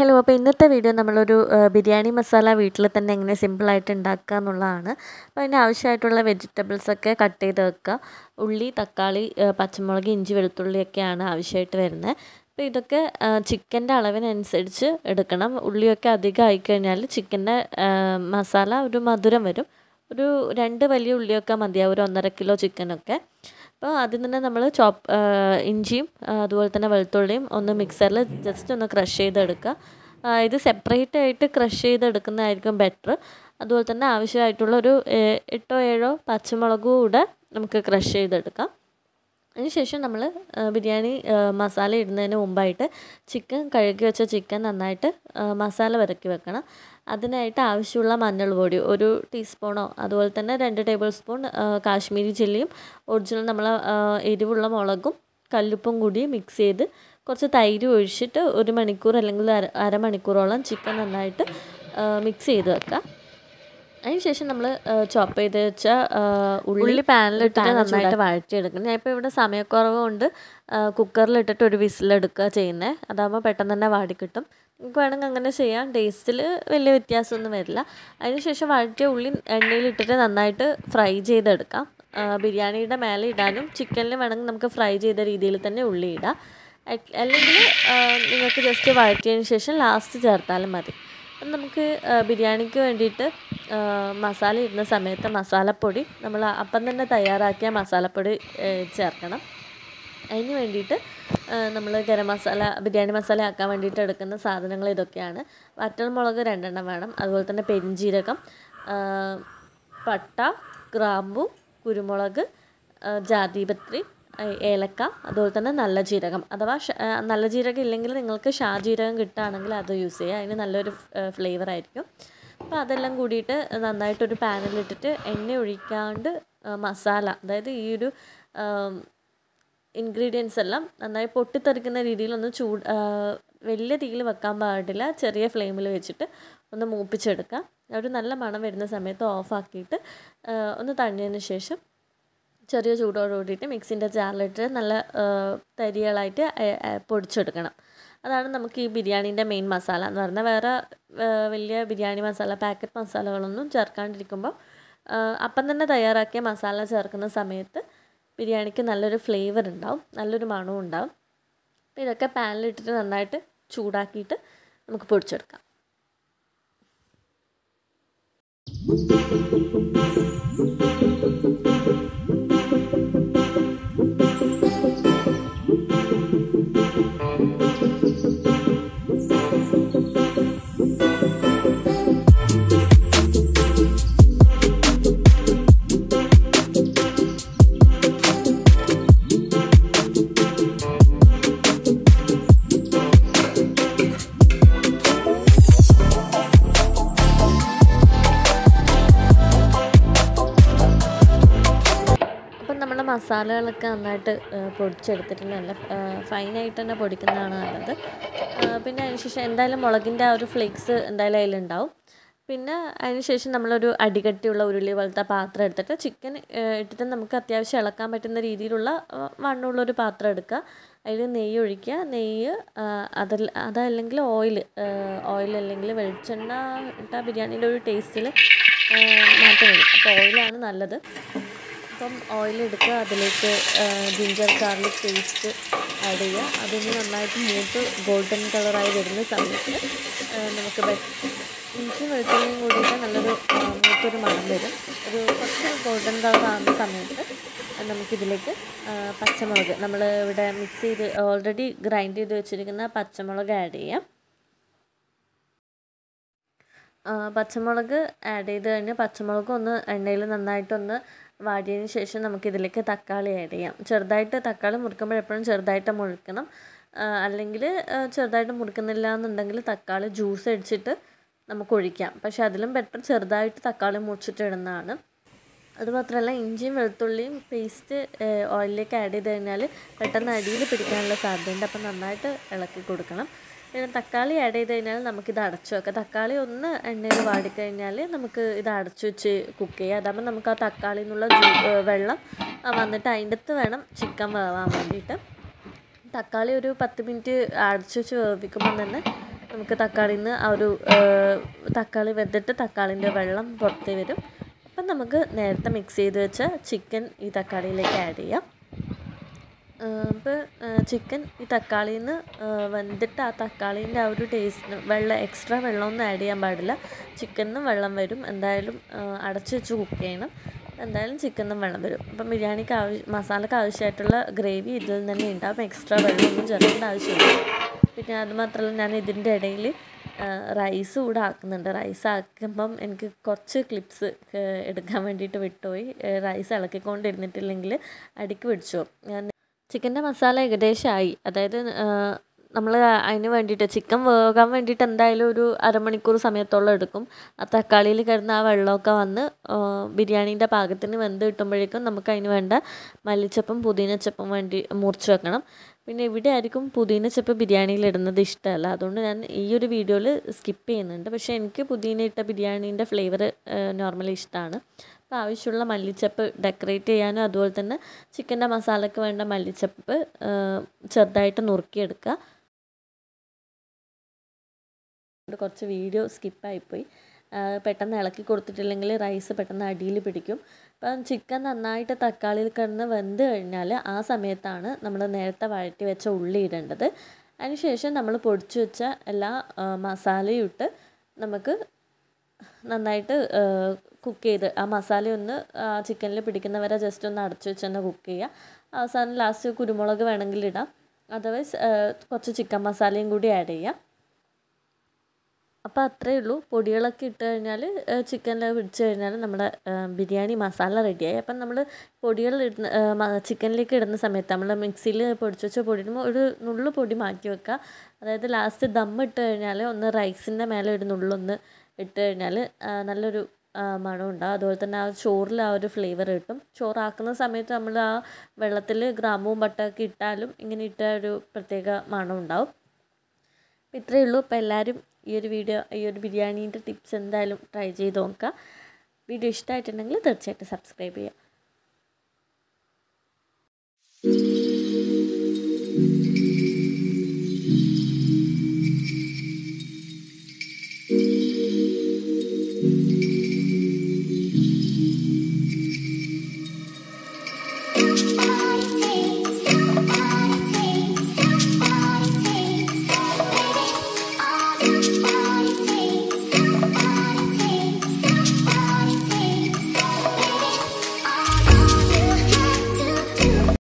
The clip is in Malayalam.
ഹലോ അപ്പോൾ ഇന്നത്തെ വീഡിയോ നമ്മളൊരു ബിരിയാണി മസാല വീട്ടിൽ തന്നെ എങ്ങനെ സിമ്പിളായിട്ട് ഉണ്ടാക്കുക എന്നുള്ളതാണ് അപ്പോൾ അതിന് ആവശ്യമായിട്ടുള്ള വെജിറ്റബിൾസൊക്കെ കട്ട് ചെയ്ത് വെക്കുക ഉള്ളി തക്കാളി പച്ചമുളക് ഇഞ്ചി വെളുത്തുള്ളിയൊക്കെയാണ് ആവശ്യമായിട്ട് വരുന്നത് അപ്പോൾ ഇതൊക്കെ ചിക്കൻ്റെ അളവിനനുസരിച്ച് എടുക്കണം ഉള്ളിയൊക്കെ അധികം ആയിക്കഴിഞ്ഞാൽ ചിക്കൻ്റെ മസാല ഒരു മധുരം വരും ഒരു രണ്ട് വലിയ ഉള്ളിയൊക്കെ മതിയാവും ഒരു ഒന്നര കിലോ ചിക്കനൊക്കെ അപ്പോൾ ആദ്യം തന്നെ നമ്മൾ ചോപ്പ് ഇഞ്ചിയും അതുപോലെ തന്നെ വെളുത്തുള്ളിയും ഒന്ന് മിക്സറിൽ ജസ്റ്റ് ഒന്ന് ക്രഷ് ചെയ്തെടുക്കുക ഇത് സെപ്പറേറ്റ് ആയിട്ട് ക്രഷ് ചെയ്തെടുക്കുന്നതായിരിക്കും ബെറ്റർ അതുപോലെ തന്നെ ആവശ്യമായിട്ടുള്ള ഒരു എട്ടോ ഏഴോ പച്ചമുളകും കൂടെ നമുക്ക് ക്രഷ് ചെയ്തെടുക്കാം അതിനുശേഷം നമ്മൾ ബിരിയാണി മസാല ഇടുന്നതിന് മുമ്പായിട്ട് ചിക്കൻ കഴുകി വെച്ച ചിക്കൻ നന്നായിട്ട് മസാല വരക്കി വെക്കണം അതിനായിട്ട് ആവശ്യമുള്ള മഞ്ഞൾപ്പൊടി ഒരു ടീസ്പൂണോ അതുപോലെ തന്നെ രണ്ട് ടേബിൾ സ്പൂൺ കാശ്മീരി ചില്ലിയും ഒറിജിനൽ നമ്മൾ എരിവുള്ള മുളകും കല്ലുപ്പും കൂടി മിക്സ് ചെയ്ത് കുറച്ച് തൈര് ഒഴിച്ചിട്ട് ഒരു മണിക്കൂർ അല്ലെങ്കിൽ അര അരമണിക്കൂറോളം ചിക്കൻ നന്നായിട്ട് മിക്സ് ചെയ്ത് വെക്കുക അതിനുശേഷം നമ്മൾ ചോപ്പ് ചെയ്ത് വെച്ചാൽ ഉള്ളി പാനിലിട്ടിട്ട് നന്നായിട്ട് എടുക്കണം ഞാൻ ഇപ്പോൾ ഇവിടെ സമയക്കുറവ് കൊണ്ട് കുക്കറിലിട്ടിട്ട് ഒരു വിസിലെടുക്കുക ചെയ്യുന്നത് അതാകുമ്പോൾ പെട്ടെന്ന് തന്നെ വാടിക്കിട്ടും നിങ്ങൾക്ക് വേണമെങ്കിൽ അങ്ങനെ ചെയ്യാം ടേസ്റ്റിൽ വലിയ വ്യത്യാസമൊന്നും വരില്ല അതിനുശേഷം വഴറ്റിയ ഉള്ളി എണ്ണയിലിട്ടിട്ട് നന്നായിട്ട് ഫ്രൈ ചെയ്തെടുക്കാം ബിരിയാണിയുടെ മേലെ ഇടാനും ചിക്കനിൽ വേണമെങ്കിൽ നമുക്ക് ഫ്രൈ ചെയ്ത രീതിയിൽ തന്നെ ഉള്ളി ഇടാം അല്ലെങ്കിൽ നിങ്ങൾക്ക് ജസ്റ്റ് വഴറ്റിയതിന് ശേഷം ലാസ്റ്റ് ചേർത്താലും മതി അപ്പം നമുക്ക് ബിരിയാണിക്ക് വേണ്ടിയിട്ട് മസാല ഇടുന്ന സമയത്ത് മസാലപ്പൊടി നമ്മൾ അപ്പം തന്നെ തയ്യാറാക്കിയ മസാലപ്പൊടി ചേർക്കണം അതിന് വേണ്ടിയിട്ട് നമ്മൾ ഗരം മസാല ബിരിയാണി മസാല ആക്കാൻ വേണ്ടിയിട്ട് എടുക്കുന്ന സാധനങ്ങൾ ഇതൊക്കെയാണ് മുളക് രണ്ടെണ്ണം വേണം അതുപോലെ തന്നെ പെരിഞ്ചീരകം പട്ട ഗ്രാമ്പു കുരുമുളക് ജാതിപത്രി ഏലക്ക അതുപോലെ തന്നെ നല്ല ജീരകം അഥവാ നല്ല ജീരകം ഇല്ലെങ്കിൽ നിങ്ങൾക്ക് ഷാജീരകം കിട്ടുകയാണെങ്കിൽ അത് യൂസ് ചെയ്യുക അതിന് നല്ലൊരു ഫ്ലേവർ ആയിരിക്കും അപ്പോൾ അതെല്ലാം കൂടിയിട്ട് നന്നായിട്ടൊരു പാനിലിട്ടിട്ട് എണ്ണ ഒഴിക്കാണ്ട് മസാല അതായത് ഈ ഒരു ഇൻഗ്രീഡിയൻസ് എല്ലാം നന്നായി പൊട്ടിത്തെറിക്കുന്ന രീതിയിലൊന്ന് ചൂട് വലിയ തീയിൽ വെക്കാൻ പാടില്ല ചെറിയ ഫ്ലെയിമിൽ വെച്ചിട്ട് ഒന്ന് മൂപ്പിച്ചെടുക്കുക ഒരു നല്ല മണം വരുന്ന സമയത്ത് ഓഫാക്കിയിട്ട് ഒന്ന് തണ്ണിയതിന് ശേഷം ചെറിയ ചൂടോട് കൂടിയിട്ട് മിക്സിൻ്റെ ജാറിലിട്ട് നല്ല തരികളായിട്ട് പൊടിച്ചെടുക്കണം അതാണ് നമുക്ക് ഈ ബിരിയാണീൻ്റെ മെയിൻ മസാല എന്ന് പറഞ്ഞാൽ വേറെ വലിയ ബിരിയാണി മസാല പാക്കറ്റ് മസാലകളൊന്നും ചേർക്കാണ്ടിരിക്കുമ്പോൾ അപ്പം തന്നെ തയ്യാറാക്കിയ മസാല ചേർക്കുന്ന സമയത്ത് ബിരിയാണിക്ക് നല്ലൊരു ഫ്ലേവർ ഉണ്ടാവും നല്ലൊരു മണവും ഉണ്ടാവും അപ്പോൾ ഇതൊക്കെ പാനിലിട്ടിട്ട് നന്നായിട്ട് ചൂടാക്കിയിട്ട് നമുക്ക് പൊടിച്ചെടുക്കാം മസാലകളൊക്കെ നന്നായിട്ട് പൊടിച്ചെടുത്തിട്ട് നല്ല ഫൈനായിട്ട് തന്നെ പൊടിക്കുന്നതാണ് നല്ലത് പിന്നെ അതിനുശേഷം എന്തായാലും മുളകിൻ്റെ ആ ഒരു ഫ്ലേക്സ് എന്തായാലും അതിലുണ്ടാവും പിന്നെ അതിനുശേഷം നമ്മളൊരു അടികട്ടിയുള്ള ഉരുളി പോലത്തെ പാത്രം എടുത്തിട്ട് ചിക്കൻ ഇട്ടിട്ട് നമുക്ക് അത്യാവശ്യം ഇളക്കാൻ പറ്റുന്ന രീതിയിലുള്ള മണ്ണുള്ളൊരു പാത്രം എടുക്കുക അതിൽ നെയ്യ് ഒഴിക്കുക നെയ്യ് അതല്ല അതല്ലെങ്കിൽ ഓയിൽ ഓയിൽ അല്ലെങ്കിൽ വെളിച്ചെണ്ണ ഇട്ട ബിരിയാണീൻ്റെ ഒരു ടേസ്റ്റിൽ മാറ്റം വരും അപ്പോൾ ഓയിലാണ് നല്ലത് അപ്പം ഓയിൽ എടുക്കുക അതിലേക്ക് ജിഞ്ചർ ഗാർലിക് പേസ്റ്റ് ആഡ് ചെയ്യുക അതിന് നന്നായിട്ട് മൂത്ത് ഗോൾഡൻ കളറായി വരുന്ന സമയത്ത് നമുക്ക് ഇഞ്ചി വെളുത്തുള്ളിയും കൂടിയിട്ട് നല്ലൊരു മൂത്തൊരു മണം വരും ഒരു കുറച്ച് ഗോൾഡൻ കളറാകുന്ന സമയത്ത് നമുക്കിതിലേക്ക് പച്ചമുളക് നമ്മൾ ഇവിടെ മിക്സ് ചെയ്ത് ഓൾറെഡി ഗ്രൈൻഡ് ചെയ്ത് വെച്ചിരിക്കുന്ന പച്ചമുളക് ആഡ് ചെയ്യാം പച്ചമുളക് ആഡ് ചെയ്ത് കഴിഞ്ഞാൽ പച്ചമുളക് ഒന്ന് എണ്ണയിൽ നന്നായിട്ടൊന്ന് വാടിയതിന് ശേഷം നമുക്ക് ഇതിലേക്ക് തക്കാളി ആഡ് ചെയ്യാം ചെറുതായിട്ട് തക്കാളി മുറിക്കുമ്പോൾ എപ്പോഴും ചെറുതായിട്ട് മുറിക്കണം അല്ലെങ്കിൽ ചെറുതായിട്ട് മുറിക്കുന്നില്ല എന്നുണ്ടെങ്കിൽ തക്കാളി ജ്യൂസ് അടിച്ചിട്ട് നമുക്ക് ഒഴിക്കാം പക്ഷേ അതിലും ബെറ്റർ ചെറുതായിട്ട് തക്കാളി മുറിച്ചിട്ട് ഇടുന്നതാണ് അതുമാത്രമല്ല ഇഞ്ചിയും വെളുത്തുള്ളിയും പേസ്റ്റ് ഓയിലിലേക്ക് ആഡ് ചെയ്ത് കഴിഞ്ഞാൽ പെട്ടെന്ന് അടിയിൽ പിടിക്കാനുള്ള സാധ്യതയുണ്ട് അപ്പം നന്നായിട്ട് ഇളക്കി കൊടുക്കണം പിന്നെ തക്കാളി ആഡ് ചെയ്ത് കഴിഞ്ഞാൽ നമുക്കിത് അടച്ചു വെക്കാം തക്കാളി ഒന്ന് എണ്ണയിൽ വാടിക്കഴിഞ്ഞാൽ നമുക്ക് ഇത് അടച്ചു വെച്ച് കുക്ക് ചെയ്യാം അതാകുമ്പോൾ നമുക്ക് ആ തക്കാളിയിൽ നിന്നുള്ള വെള്ളം വന്നിട്ട് അതിൻ്റെ അടുത്ത് വേണം ചിക്കൻ വേവാൻ വേണ്ടിയിട്ട് തക്കാളി ഒരു പത്ത് മിനിറ്റ് അടച്ചു വെച്ച് വേവിക്കുമ്പോൾ തന്നെ നമുക്ക് തക്കാളിയിൽ നിന്ന് ആ ഒരു തക്കാളി വെന്തിട്ട് തക്കാളിൻ്റെ വെള്ളം പുറത്ത് വരും അപ്പം നമുക്ക് നേരത്തെ മിക്സ് ചെയ്ത് വെച്ച ചിക്കൻ ഈ തക്കാളിയിലേക്ക് ആഡ് ചെയ്യാം അപ്പോൾ ചിക്കൻ ഈ തക്കാളിയിൽ നിന്ന് വെന്തിട്ട് ആ തക്കാളീൻ്റെ ആ ഒരു ടേസ്റ്റിന് വെള്ളം എക്സ്ട്രാ വെള്ളമൊന്നും ആഡ് ചെയ്യാൻ പാടില്ല ചിക്കനും വെള്ളം വരും എന്തായാലും അടച്ചു വെച്ച് കുക്ക് ചെയ്യണം എന്തായാലും ചിക്കനും വെള്ളം വരും അപ്പം ബിരിയാണിക്ക് ആവശ്യ മസാലയ്ക്ക് ആവശ്യമായിട്ടുള്ള ഗ്രേവി ഇതിൽ തന്നെ ഉണ്ടാകും എക്സ്ട്രാ വെള്ളമൊന്നും ചേർക്കേണ്ട ആവശ്യമില്ല പിന്നെ അതുമാത്രമല്ല ഞാൻ ഇതിൻ്റെ ഇടയിൽ റൈസ് കൂടെ ആക്കുന്നുണ്ട് റൈസ് ആക്കുമ്പം എനിക്ക് കുറച്ച് ക്ലിപ്സ് എടുക്കാൻ വേണ്ടിയിട്ട് വിട്ടുപോയി റൈസ് ഇളക്കിക്കൊണ്ടിരുന്നിട്ടില്ലെങ്കിൽ അടിക്ക് പിടിച്ചു ചിക്കൻ്റെ മസാല ഏകദേശമായി അതായത് നമ്മൾ അതിന് വേണ്ടിയിട്ട് ചിക്കൻ വേകാൻ വേണ്ടിയിട്ട് എന്തായാലും ഒരു അരമണിക്കൂർ സമയത്തോളം എടുക്കും ആ തക്കാളിയിൽ കിടന്ന് ആ വെള്ളമൊക്കെ വന്ന് ബിരിയാണീൻ്റെ പാകത്തിന് വെന്ത് കിട്ടുമ്പോഴേക്കും നമുക്ക് അതിന് വേണ്ട മല്ലിച്ചപ്പും പുതിനച്ചപ്പും വേണ്ടി മുറിച്ച് വെക്കണം പിന്നെ ഇവിടെ ആയിരിക്കും പുതിനച്ചപ്പ് ബിരിയാണിയിൽ ഇടുന്നത് ഇഷ്ടമല്ല അതുകൊണ്ട് ഞാൻ ഈ ഒരു വീഡിയോയിൽ സ്കിപ്പ് ചെയ്യുന്നുണ്ട് പക്ഷേ എനിക്ക് പുതിന ഇട്ട ബിരിയാണീൻ്റെ ഫ്ലേവർ നോർമലി ഇഷ്ടമാണ് അപ്പോൾ ആവശ്യമുള്ള മല്ലിച്ചപ്പ് ഡെക്കറേറ്റ് ചെയ്യാനും അതുപോലെ തന്നെ ചിക്കൻ്റെ മസാലയ്ക്ക് വേണ്ട മല്ലിച്ചപ്പ് ചെറുതായിട്ട് നുറുക്കിയെടുക്കുക അതുകൊണ്ട് കുറച്ച് വീഡിയോ സ്കിപ്പായിപ്പോയി പെട്ടെന്ന് ഇളക്കി കൊടുത്തിട്ടില്ലെങ്കിൽ റൈസ് പെട്ടെന്ന് അടിയിൽ പിടിക്കും അപ്പം ചിക്കൻ നന്നായിട്ട് തക്കാളിയിൽ കിടന്ന് വെന്ത് കഴിഞ്ഞാൽ ആ സമയത്താണ് നമ്മൾ നേരത്തെ വഴറ്റി വെച്ച ഉള്ളി ഇടേണ്ടത് അതിനുശേഷം നമ്മൾ പൊടിച്ചു വെച്ച എല്ലാ മസാലയും ഇട്ട് നമുക്ക് നന്നായിട്ട് കുക്ക് ചെയ്ത് ആ മസാല ഒന്ന് ചിക്കനിൽ പിടിക്കുന്നവരെ ജസ്റ്റ് ഒന്ന് അടച്ചു വെച്ചൊന്ന് കുക്ക് ചെയ്യുക അവസാനം ലാസ്റ്റ് കുരുമുളക് വേണമെങ്കിൽ ഇടാം അതർവൈസ് കുറച്ച് ചിക്കൻ മസാലയും കൂടി ആഡ് ചെയ്യാം അപ്പോൾ അത്രയേ ഉള്ളൂ പൊടികളൊക്കെ ഇട്ട് കഴിഞ്ഞാൽ ചിക്കനിൽ പിടിച്ച് കഴിഞ്ഞാൽ നമ്മുടെ ബിരിയാണി മസാല റെഡിയായി അപ്പം നമ്മൾ പൊടികൾ ഇടുന്ന ചിക്കനിലേക്ക് ഇടുന്ന സമയത്ത് നമ്മൾ മിക്സിയിൽ പൊടിച്ച് വെച്ച പൊടി ഇടുമ്പോൾ ഒരു നുള്ളു പൊടി മാറ്റി വെക്കുക അതായത് ലാസ്റ്റ് ദം ഇട്ട് കഴിഞ്ഞാൽ ഒന്ന് റൈസിൻ്റെ മേലെ ഒരു നുള്ളൊന്ന് ഇട്ട് കഴിഞ്ഞാൽ നല്ലൊരു മണം ഉണ്ടാകും അതുപോലെ തന്നെ ആ ചോറിൽ ആ ഒരു ഫ്ലേവർ കിട്ടും ചോറാക്കുന്ന സമയത്ത് നമ്മൾ ആ വെള്ളത്തിൽ ഗ്രാമ്പും ബട്ടൊക്കെ ഇട്ടാലും ഇങ്ങനെ ഇട്ട ഒരു പ്രത്യേക മണം ഉണ്ടാവും ഇത്രയേ ഉള്ളൂ അപ്പോൾ എല്ലാവരും ഈ ഒരു വീഡിയോ ഈ ഒരു ബിരിയാണീൻ്റെ ടിപ്സ് എന്തായാലും ട്രൈ ചെയ്ത് നോക്കുക വീഡിയോ ഇഷ്ടമായിട്ടുണ്ടെങ്കിൽ തീർച്ചയായിട്ടും സബ്സ്ക്രൈബ് ചെയ്യുക